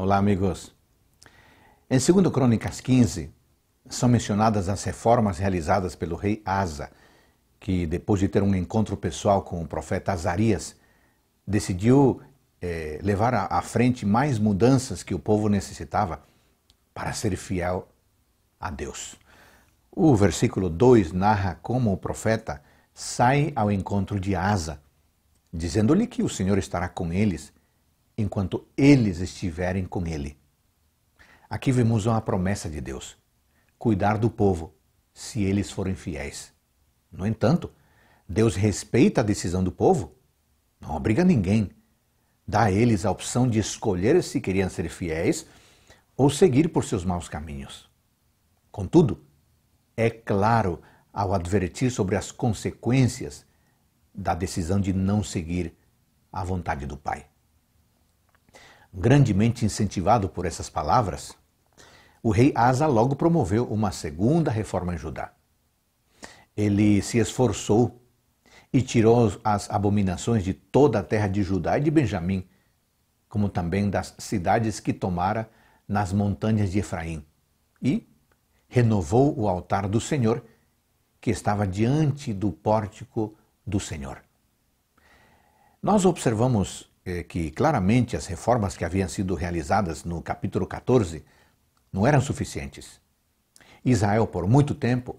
Olá, amigos. Em 2 Crônicas 15, são mencionadas as reformas realizadas pelo rei Asa, que depois de ter um encontro pessoal com o profeta Azarias, decidiu eh, levar à frente mais mudanças que o povo necessitava para ser fiel a Deus. O versículo 2 narra como o profeta sai ao encontro de Asa, dizendo-lhe que o Senhor estará com eles enquanto eles estiverem com ele. Aqui vemos uma promessa de Deus: cuidar do povo, se eles forem fiéis. No entanto, Deus respeita a decisão do povo, não obriga ninguém. Dá a eles a opção de escolher se queriam ser fiéis ou seguir por seus maus caminhos. Contudo, é claro ao advertir sobre as consequências da decisão de não seguir a vontade do Pai. Grandemente incentivado por essas palavras, o rei Asa logo promoveu uma segunda reforma em Judá. Ele se esforçou e tirou as abominações de toda a terra de Judá e de Benjamim, como também das cidades que tomara nas montanhas de Efraim, e renovou o altar do Senhor, que estava diante do pórtico do Senhor. Nós observamos é, que claramente as reformas que haviam sido realizadas no capítulo 14 não eram suficientes. Israel, por muito tempo,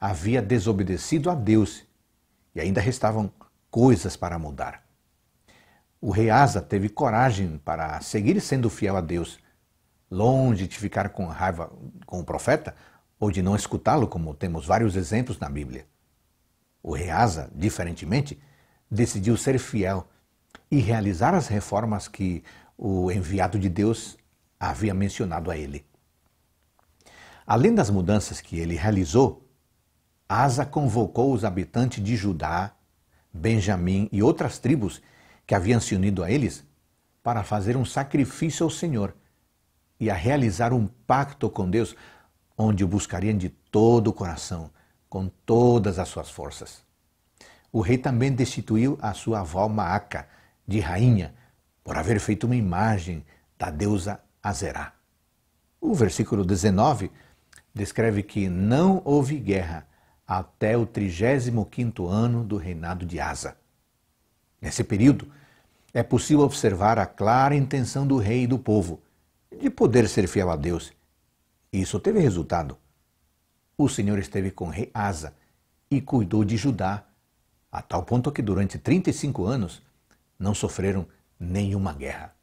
havia desobedecido a Deus e ainda restavam coisas para mudar. O rei Asa teve coragem para seguir sendo fiel a Deus, longe de ficar com raiva com o profeta ou de não escutá-lo, como temos vários exemplos na Bíblia. O rei Asa, diferentemente, decidiu ser fiel e realizar as reformas que o enviado de Deus havia mencionado a ele. Além das mudanças que ele realizou, Asa convocou os habitantes de Judá, Benjamim e outras tribos que haviam se unido a eles para fazer um sacrifício ao Senhor e a realizar um pacto com Deus, onde o buscariam de todo o coração, com todas as suas forças. O rei também destituiu a sua avó Maaca, de rainha por haver feito uma imagem da deusa Azerá. O versículo 19 descreve que não houve guerra até o 35º ano do reinado de Asa. Nesse período, é possível observar a clara intenção do rei e do povo de poder ser fiel a Deus. Isso teve resultado. O Senhor esteve com o rei Asa e cuidou de Judá, a tal ponto que durante 35 anos não sofreram nenhuma guerra.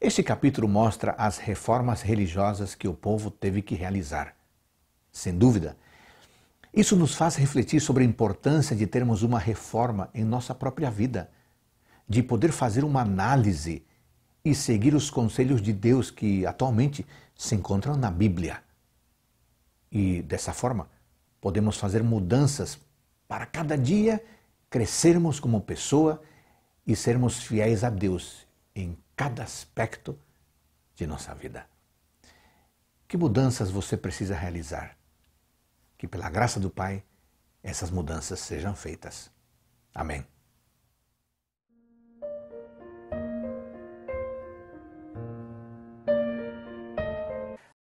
Este capítulo mostra as reformas religiosas que o povo teve que realizar. Sem dúvida, isso nos faz refletir sobre a importância de termos uma reforma em nossa própria vida, de poder fazer uma análise e seguir os conselhos de Deus que atualmente se encontram na Bíblia. E dessa forma, podemos fazer mudanças para cada dia crescermos como pessoa e sermos fiéis a Deus em cada aspecto de nossa vida. Que mudanças você precisa realizar? Que pela graça do Pai essas mudanças sejam feitas. Amém.